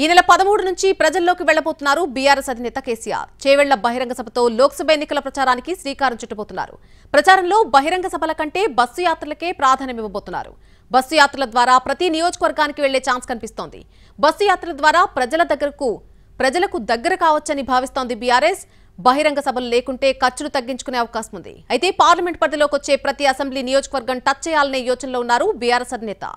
ఈ నెల పదమూడు నుంచి ప్రజల్లోకి వెళ్లబోతున్నారు బీఆర్ఎస్ అధినేత కేసీఆర్ చేవెళ్ల బహిరంగ సభతో లోక్సభ ఎన్నికల ప్రచారానికి శ్రీకారం చుట్టబోతున్నారు ప్రచారంలో బహిరంగ సభల కంటే బస్సు యాత్రలకే ప్రాధాన్యమివ్వబోతున్నారు బస్సు యాత్రల ద్వారా ప్రతి నియోజకవర్గానికి వెళ్లే ఛాన్స్ కనిపిస్తోంది బస్సు యాత్రల ద్వారా ప్రజల దగ్గరకు ప్రజలకు దగ్గర కావచ్చని భావిస్తోంది బీఆర్ఎస్ బహిరంగ సభలు లేకుంటే ఖర్చులు తగ్గించుకునే అవకాశం ఉంది అయితే పార్లమెంట్ పరిధిలోకి వచ్చే ప్రతి అసెంబ్లీ నియోజకవర్గం టచ్ చేయాలనే యోచనలో ఉన్నారు బీఆర్ఎస్ అధినేత